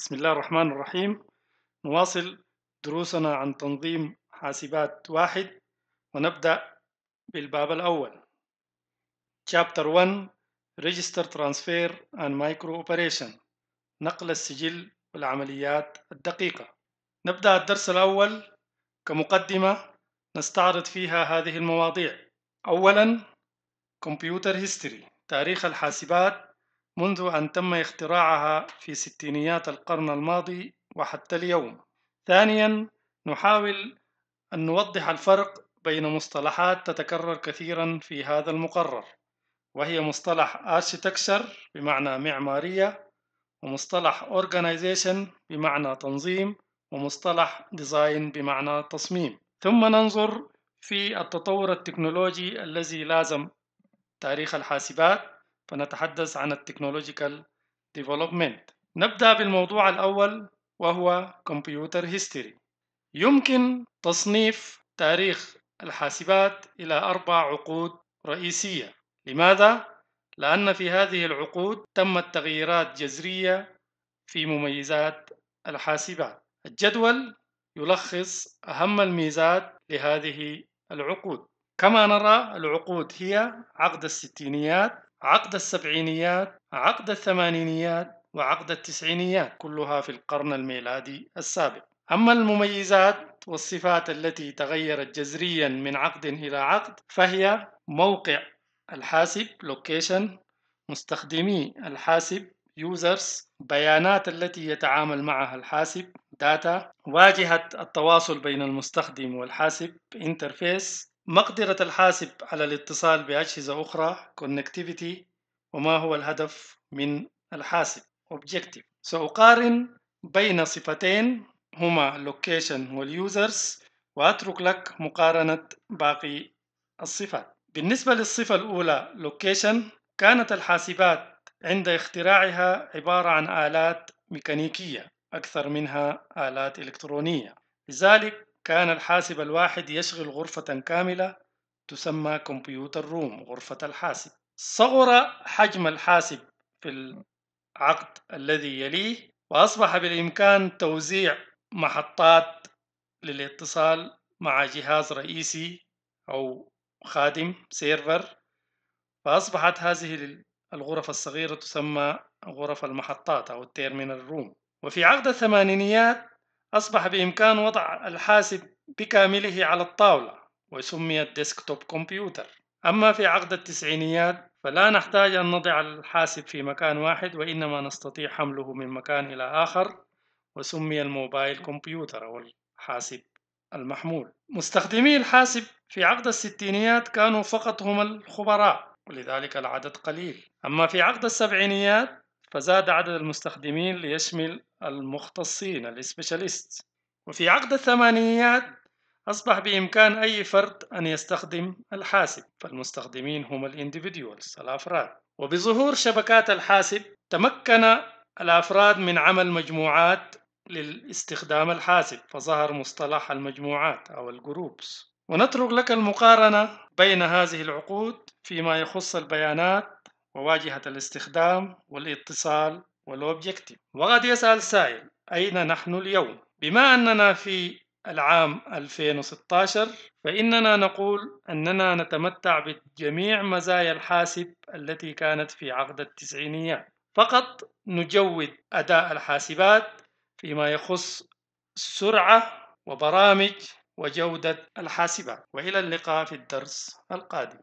بسم الله الرحمن الرحيم نواصل دروسنا عن تنظيم حاسبات واحد ونبدأ بالباب الأول Chapter 1 Register Transfer and Micro Operation نقل السجل والعمليات الدقيقة نبدأ الدرس الأول كمقدمة نستعرض فيها هذه المواضيع أولا Computer History تاريخ الحاسبات منذ أن تم اختراعها في ستينيات القرن الماضي وحتى اليوم. ثانيًا، نحاول أن نوضح الفرق بين مصطلحات تتكرر كثيرًا في هذا المقرر، وهي مصطلح architecture بمعنى معمارية، ومصطلح organization بمعنى تنظيم، ومصطلح design بمعنى تصميم. ثم ننظر في التطور التكنولوجي الذي لازم تاريخ الحاسبات فنتحدث عن التكنولوجيكال ديفلوبمنت نبدأ بالموضوع الأول وهو كمبيوتر هيستوري يمكن تصنيف تاريخ الحاسبات إلى أربع عقود رئيسية لماذا؟ لأن في هذه العقود تمت تغييرات جذرية في مميزات الحاسبات الجدول يلخص أهم الميزات لهذه العقود كما نرى العقود هي عقد الستينيات عقد السبعينيات عقد الثمانينيات وعقد التسعينيات كلها في القرن الميلادي السابق أما المميزات والصفات التي تغيرت جذريا من عقد إلى عقد فهي موقع الحاسب لوكيشن مستخدمي الحاسب users بيانات التي يتعامل معها الحاسب داتا واجهة التواصل بين المستخدم والحاسب interface مقدرة الحاسب على الاتصال بأجهزة أخرى connectivity وما هو الهدف من الحاسب objective سأقارن بين صفتين هما location واليوزرز وأترك لك مقارنة باقي الصفات بالنسبة للصفة الأولى location كانت الحاسبات عند اختراعها عبارة عن آلات ميكانيكية أكثر منها آلات إلكترونية لذلك كان الحاسب الواحد يشغل غرفة كاملة تسمى كمبيوتر روم غرفة الحاسب صغر حجم الحاسب في العقد الذي يليه وأصبح بالإمكان توزيع محطات للاتصال مع جهاز رئيسي أو خادم سيرفر فأصبحت هذه الغرف الصغيرة تسمى غرف المحطات أو التيرمينال روم وفي عقد الثمانينيات أصبح بإمكان وضع الحاسب بكامله على الطاولة وسمي الديسكتوب كمبيوتر أما في عقد التسعينيات فلا نحتاج أن نضع الحاسب في مكان واحد وإنما نستطيع حمله من مكان إلى آخر وسمي الموبايل كمبيوتر أو الحاسب المحمول مستخدمي الحاسب في عقد الستينيات كانوا فقط هم الخبراء ولذلك العدد قليل أما في عقد السبعينيات فزاد عدد المستخدمين ليشمل المختصين السبيشاليست وفي عقد الثمانينيات أصبح بإمكان أي فرد أن يستخدم الحاسب فالمستخدمين هم الانديفيديوالز الأفراد وبظهور شبكات الحاسب تمكن الأفراد من عمل مجموعات للاستخدام الحاسب فظهر مصطلح المجموعات أو الجروبس ونترك لك المقارنة بين هذه العقود فيما يخص البيانات وواجهة الاستخدام والاتصال والأوبجكتيف وقد يسأل سائل أين نحن اليوم؟ بما أننا في العام 2016 فإننا نقول أننا نتمتع بجميع مزايا الحاسب التي كانت في عقد التسعينيات فقط نجود أداء الحاسبات فيما يخص سرعة وبرامج وجودة الحاسبات وإلى اللقاء في الدرس القادم